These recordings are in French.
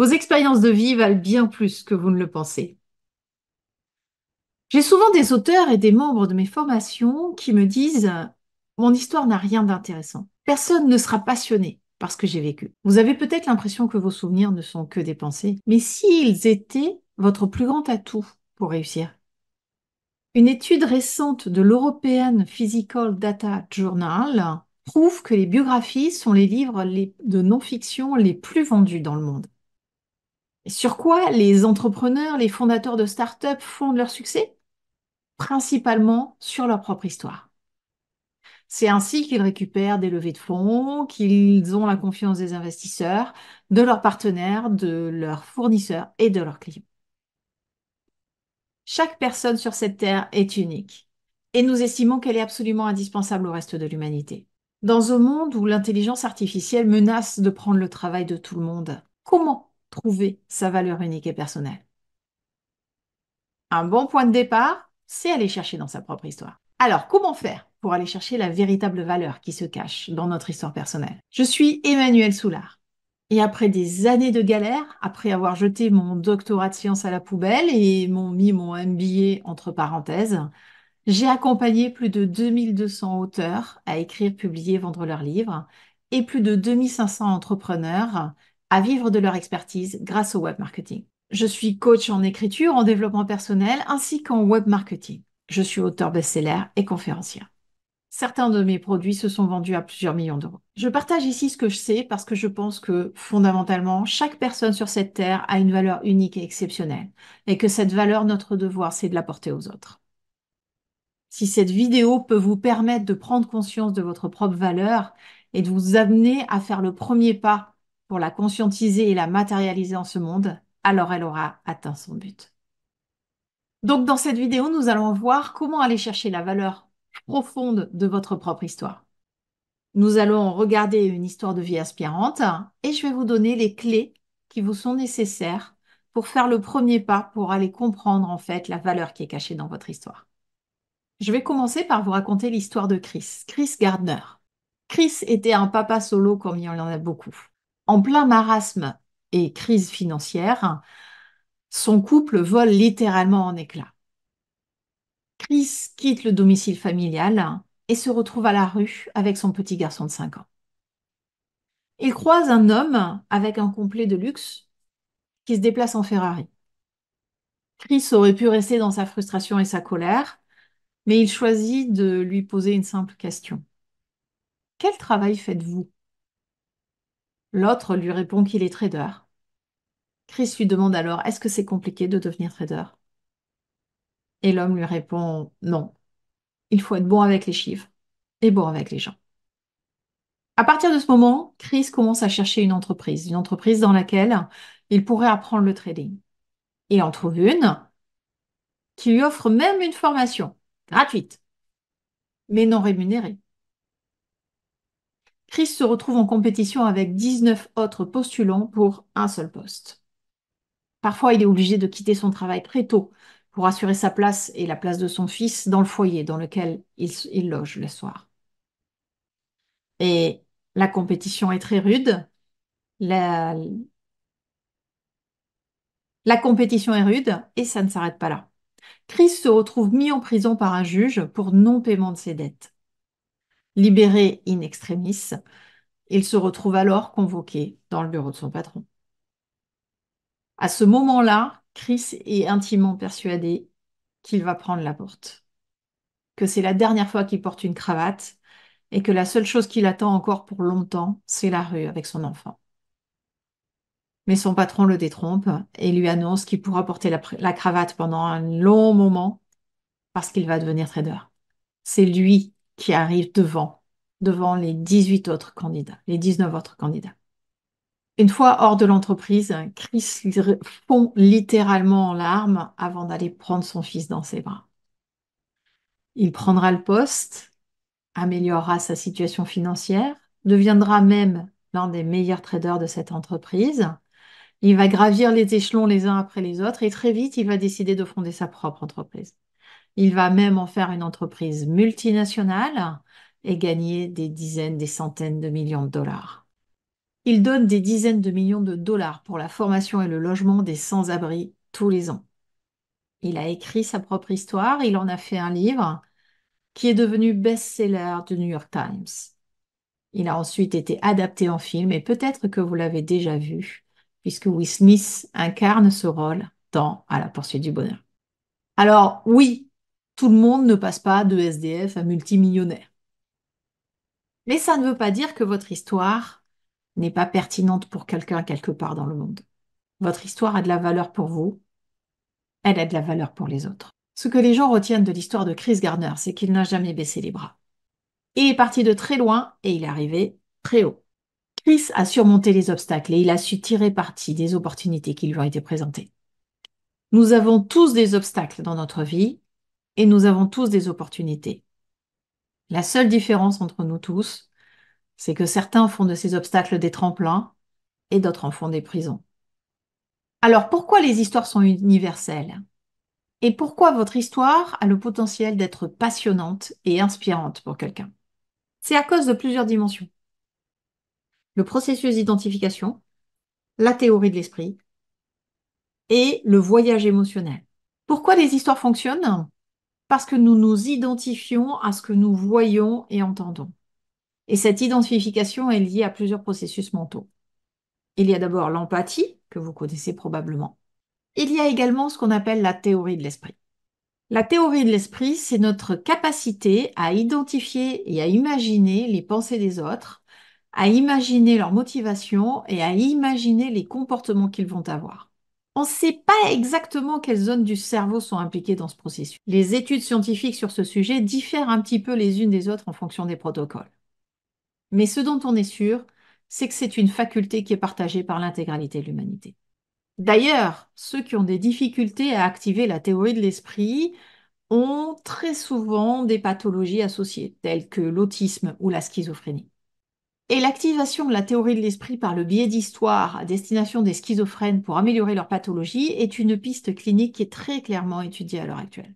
Vos expériences de vie valent bien plus que vous ne le pensez. J'ai souvent des auteurs et des membres de mes formations qui me disent Mon histoire n'a rien d'intéressant. Personne ne sera passionné par ce que j'ai vécu. Vous avez peut-être l'impression que vos souvenirs ne sont que des pensées, mais s'ils étaient votre plus grand atout pour réussir Une étude récente de l'European Physical Data Journal prouve que les biographies sont les livres de non-fiction les plus vendus dans le monde. Sur quoi les entrepreneurs, les fondateurs de startups fondent leur succès Principalement sur leur propre histoire. C'est ainsi qu'ils récupèrent des levées de fonds, qu'ils ont la confiance des investisseurs, de leurs partenaires, de leurs fournisseurs et de leurs clients. Chaque personne sur cette terre est unique et nous estimons qu'elle est absolument indispensable au reste de l'humanité. Dans un monde où l'intelligence artificielle menace de prendre le travail de tout le monde, comment trouver sa valeur unique et personnelle. Un bon point de départ, c'est aller chercher dans sa propre histoire. Alors, comment faire pour aller chercher la véritable valeur qui se cache dans notre histoire personnelle Je suis Emmanuel Soulard. Et après des années de galère, après avoir jeté mon doctorat de sciences à la poubelle et mon, mis mon MBA entre parenthèses, j'ai accompagné plus de 2200 auteurs à écrire, publier, vendre leurs livres et plus de 2500 entrepreneurs à vivre de leur expertise grâce au web marketing. Je suis coach en écriture, en développement personnel, ainsi qu'en web marketing. Je suis auteur best-seller et conférencière. Certains de mes produits se sont vendus à plusieurs millions d'euros. Je partage ici ce que je sais parce que je pense que fondamentalement, chaque personne sur cette terre a une valeur unique et exceptionnelle et que cette valeur, notre devoir, c'est de la porter aux autres. Si cette vidéo peut vous permettre de prendre conscience de votre propre valeur et de vous amener à faire le premier pas pour la conscientiser et la matérialiser en ce monde, alors elle aura atteint son but. Donc dans cette vidéo, nous allons voir comment aller chercher la valeur profonde de votre propre histoire. Nous allons regarder une histoire de vie inspirante et je vais vous donner les clés qui vous sont nécessaires pour faire le premier pas pour aller comprendre en fait la valeur qui est cachée dans votre histoire. Je vais commencer par vous raconter l'histoire de Chris, Chris Gardner. Chris était un papa solo comme il y en a beaucoup. En plein marasme et crise financière, son couple vole littéralement en éclats. Chris quitte le domicile familial et se retrouve à la rue avec son petit garçon de 5 ans. Il croise un homme avec un complet de luxe qui se déplace en Ferrari. Chris aurait pu rester dans sa frustration et sa colère, mais il choisit de lui poser une simple question. Quel travail faites-vous L'autre lui répond qu'il est trader. Chris lui demande alors est-ce que c'est compliqué de devenir trader Et l'homme lui répond non. Il faut être bon avec les chiffres et bon avec les gens. À partir de ce moment, Chris commence à chercher une entreprise, une entreprise dans laquelle il pourrait apprendre le trading. Et en trouve une qui lui offre même une formation gratuite, mais non rémunérée. Chris se retrouve en compétition avec 19 autres postulants pour un seul poste. Parfois, il est obligé de quitter son travail très tôt pour assurer sa place et la place de son fils dans le foyer dans lequel il, loge le soir. Et la compétition est très rude. la compétition est rude et ça ne s'arrête pas là. Chris se retrouve mis en prison par un juge pour non-paiement de ses dettes. Libéré in extremis, il se retrouve alors convoqué dans le bureau de son patron. À ce moment-là, Chris est intimement persuadé qu'il va prendre la porte, que c'est la dernière fois qu'il porte une cravate et que la seule chose qu'il attend encore pour longtemps, c'est la rue avec son enfant. Mais son patron le détrompe et lui annonce qu'il pourra porter la, la, cravate pendant un long moment parce qu'il va devenir trader. C'est lui qui arrive devant, devant les 18 autres candidats, les 19 autres candidats. Une fois hors de l'entreprise, Chris fond littéralement en larmes avant d'aller prendre son fils dans ses bras. Il prendra le poste, améliorera sa situation financière, deviendra même l'un des meilleurs traders de cette entreprise. Il va gravir les échelons les uns après les autres et très vite, il va décider de fonder sa propre entreprise. Il va même en faire une entreprise multinationale et gagner des dizaines, des centaines de millions de dollars. Il donne des dizaines de millions de dollars pour la formation et le logement des sans-abri tous les ans. Il a écrit sa propre histoire, il en a fait un livre qui est devenu best-seller du New York Times. Il a ensuite été adapté en film et peut-être que vous l'avez déjà vu, puisque Will Smith incarne ce rôle dans À la poursuite du bonheur. Alors oui, tout le monde ne passe pas de SDF à multimillionnaire. Mais ça ne veut pas dire que votre histoire n'est pas pertinente pour quelqu'un quelque part dans le monde. Votre histoire a de la valeur pour vous, elle a de la valeur pour les autres. Ce que les gens retiennent de l'histoire de Chris Garner, c'est qu'il n'a jamais baissé les bras. Il est parti de très loin et il est arrivé très haut. Chris a surmonté les obstacles et il a su tirer parti des opportunités qui lui ont été présentées. Nous avons tous des obstacles dans notre vie et nous avons tous des opportunités. La seule différence entre nous tous, c'est que certains font de ces obstacles des tremplins et d'autres en font des prisons. Alors pourquoi les histoires sont universelles Et pourquoi votre histoire a le potentiel d'être passionnante et inspirante pour quelqu'un C'est à cause de plusieurs dimensions. Le processus d'identification, la théorie de l'esprit et le voyage émotionnel. Pourquoi les histoires fonctionnent parce que nous nous identifions à ce que nous voyons et entendons. Et cette identification est liée à plusieurs processus mentaux. Il y a d'abord l'empathie, que vous connaissez probablement. Il y a également ce qu'on appelle la théorie de l'esprit. La théorie de l'esprit, c'est notre capacité à identifier et à imaginer les pensées des autres, à imaginer leurs motivations et à imaginer les comportements qu'ils vont avoir. On ne sait pas exactement quelles zones du cerveau sont impliquées dans ce processus. Les études scientifiques sur ce sujet diffèrent un petit peu les unes des autres en fonction des protocoles. Mais ce dont on est sûr, c'est que c'est une faculté qui est partagée par l'intégralité de l'humanité. D'ailleurs, ceux qui ont des difficultés à activer la théorie de l'esprit ont très souvent des pathologies associées, telles que l'autisme ou la schizophrénie et l'activation de la théorie de l'esprit par le biais d'histoires à destination des schizophrènes pour améliorer leur pathologie est une piste clinique qui est très clairement étudiée à l'heure actuelle.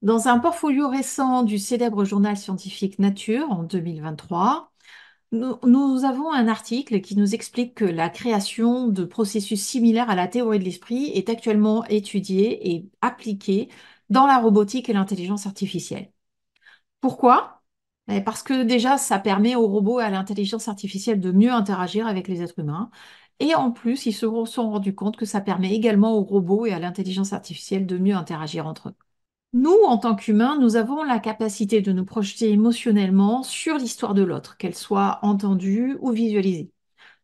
Dans un portfolio récent du célèbre journal scientifique Nature en 2023, nous avons un article qui nous explique que la création de processus similaires à la théorie de l'esprit est actuellement étudiée et appliquée dans la robotique et l'intelligence artificielle. Pourquoi parce que déjà, ça permet aux robots et à l'intelligence artificielle de mieux interagir avec les êtres humains. Et en plus, ils se sont rendus compte que ça permet également aux robots et à l'intelligence artificielle de mieux interagir entre eux. Nous, en tant qu'humains, nous avons la capacité de nous projeter émotionnellement sur l'histoire de l'autre, qu'elle soit entendue ou visualisée.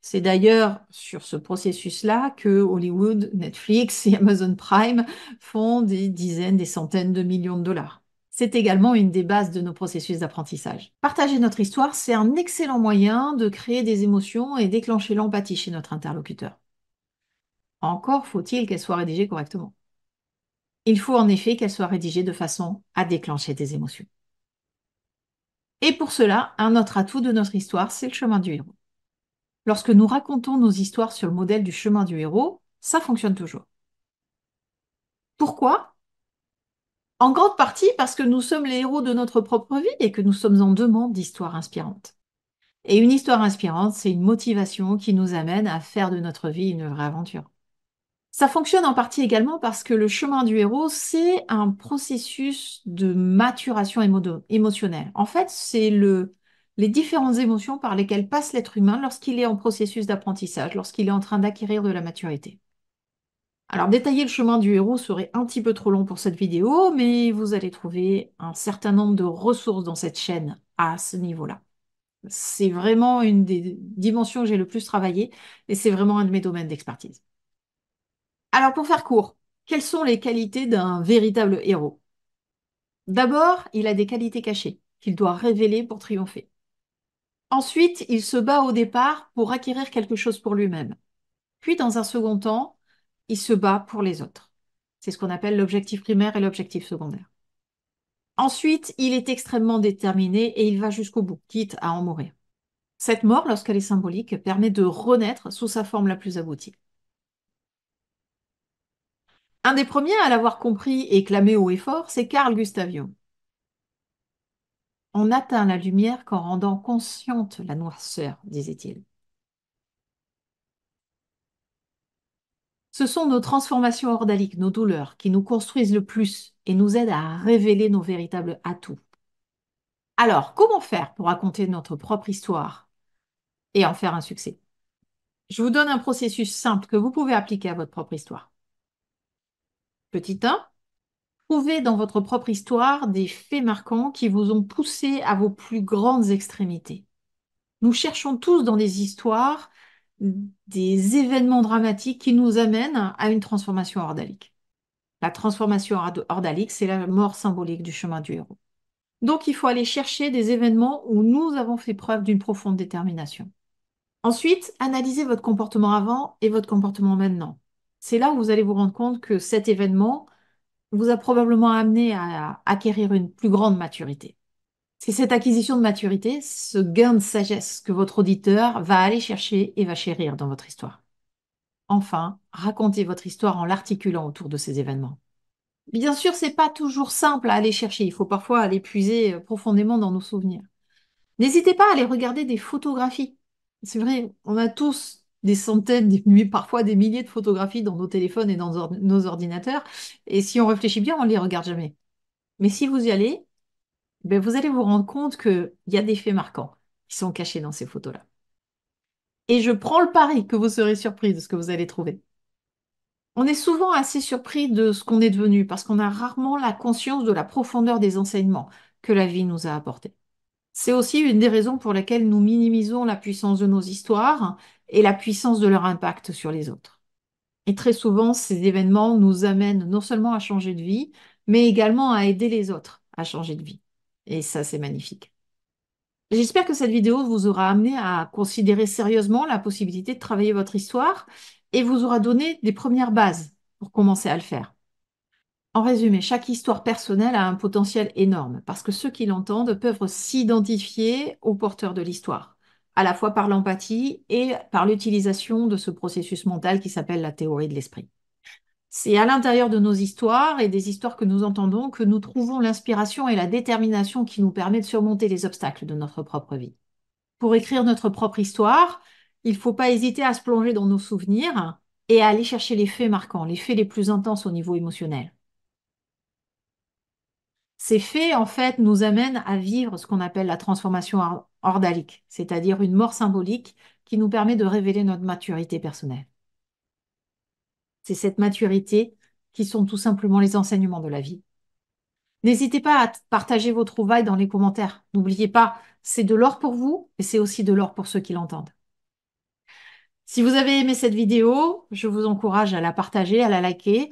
C'est d'ailleurs sur ce processus-là que Hollywood, Netflix et Amazon Prime font des dizaines, des centaines de millions de dollars. C'est également une des bases de nos processus d'apprentissage. Partager notre histoire, c'est un excellent moyen de créer des émotions et déclencher l'empathie chez notre interlocuteur. Encore faut-il qu'elle soit rédigée correctement. Il faut en effet qu'elle soit rédigée de façon à déclencher des émotions. Et pour cela, un autre atout de notre histoire, c'est le chemin du héros. Lorsque nous racontons nos histoires sur le modèle du chemin du héros, ça fonctionne toujours. Pourquoi en grande partie parce que nous sommes les héros de notre propre vie et que nous sommes en demande d'histoires inspirantes. Et une histoire inspirante, c'est une motivation qui nous amène à faire de notre vie une vraie aventure. Ça fonctionne en partie également parce que le chemin du héros, c'est un processus de maturation émotionnelle. En fait, c'est le, les différentes émotions par lesquelles passe l'être humain lorsqu'il est en processus d'apprentissage, lorsqu'il est en train d'acquérir de la maturité. Alors détailler le chemin du héros serait un petit peu trop long pour cette vidéo, mais vous allez trouver un certain nombre de ressources dans cette chaîne à ce niveau-là. C'est vraiment une des dimensions que j'ai le plus travaillées, et c'est vraiment un de mes domaines d'expertise. Alors pour faire court, quelles sont les qualités d'un véritable héros D'abord, il a des qualités cachées qu'il doit révéler pour triompher. Ensuite, il se bat au départ pour acquérir quelque chose pour lui-même. Puis, dans un second temps, il se bat pour les autres. C'est ce qu'on appelle l'objectif primaire et l'objectif secondaire. Ensuite, il est extrêmement déterminé et il va jusqu'au bout, quitte à en mourir. Cette mort, lorsqu'elle est symbolique, permet de renaître sous sa forme la plus aboutie. Un des premiers à l'avoir compris et clamé haut et fort, c'est Carl Gustavio. On atteint la lumière qu'en rendant consciente la noirceur, disait-il. Ce sont nos transformations ordaliques, nos douleurs, qui nous construisent le plus et nous aident à révéler nos véritables atouts. Alors, comment faire pour raconter notre propre histoire et en faire un succès Je vous donne un processus simple que vous pouvez appliquer à votre propre histoire. Petit 1, trouvez dans votre propre histoire des faits marquants qui vous ont poussé à vos plus grandes extrémités. Nous cherchons tous dans des histoires des événements dramatiques qui nous amènent à une transformation ordalique. La transformation ordalique, c'est la mort symbolique du chemin du héros. Donc il faut aller chercher des événements où nous avons fait preuve d'une profonde détermination. Ensuite, analysez votre comportement avant et votre comportement maintenant. C'est là où vous allez vous rendre compte que cet événement vous a probablement amené à acquérir une plus grande maturité. C'est cette acquisition de maturité, ce gain de sagesse que votre auditeur va aller chercher et va chérir dans votre histoire. Enfin, racontez votre histoire en l'articulant autour de ces événements. Bien sûr, c'est pas toujours simple à aller chercher. Il faut parfois aller puiser euh, profondément dans nos souvenirs. N'hésitez pas à aller regarder des photographies. C'est vrai, on a tous des centaines, des, parfois des milliers de photographies dans nos téléphones et dans nos ordinateurs. Et si on réfléchit bien, on ne les regarde jamais. Mais si vous y allez, ben, vous allez vous rendre compte qu'il y a des faits marquants qui sont cachés dans ces photos-là. Et je prends le pari que vous serez surpris de ce que vous allez trouver. On est souvent assez surpris de ce qu'on est devenu parce qu'on a rarement la conscience de la profondeur des enseignements que la vie nous a apportés. C'est aussi une des raisons pour lesquelles nous minimisons la puissance de nos histoires et la puissance de leur impact sur les autres. Et très souvent, ces événements nous amènent non seulement à changer de vie, mais également à aider les autres à changer de vie. Et ça, c'est magnifique. J'espère que cette vidéo vous aura amené à considérer sérieusement la possibilité de travailler votre histoire et vous aura donné des premières bases pour commencer à le faire. En résumé, chaque histoire personnelle a un potentiel énorme parce que ceux qui l'entendent peuvent s'identifier au porteur de l'histoire, à la fois par l'empathie et par l'utilisation de ce processus mental qui s'appelle la théorie de l'esprit. C'est à l'intérieur de nos histoires et des histoires que nous entendons que nous trouvons l'inspiration et la détermination qui nous permet de surmonter les obstacles de notre propre vie. Pour écrire notre propre histoire, il ne faut pas hésiter à se plonger dans nos souvenirs et à aller chercher les faits marquants, les faits les plus intenses au niveau émotionnel. Ces faits, en fait, nous amènent à vivre ce qu'on appelle la transformation ordalique, c'est-à-dire une mort symbolique qui nous permet de révéler notre maturité personnelle c'est cette maturité qui sont tout simplement les enseignements de la vie. N'hésitez pas à partager vos trouvailles dans les commentaires. N'oubliez pas, c'est de l'or pour vous et c'est aussi de l'or pour ceux qui l'entendent. Si vous avez aimé cette vidéo, je vous encourage à la partager, à la liker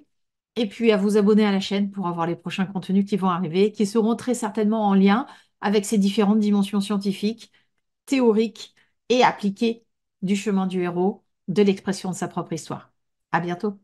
et puis à vous abonner à la chaîne pour avoir les prochains contenus qui vont arriver, qui seront très certainement en lien avec ces différentes dimensions scientifiques, théoriques et appliquées du chemin du héros, de l'expression de sa propre histoire. À bientôt!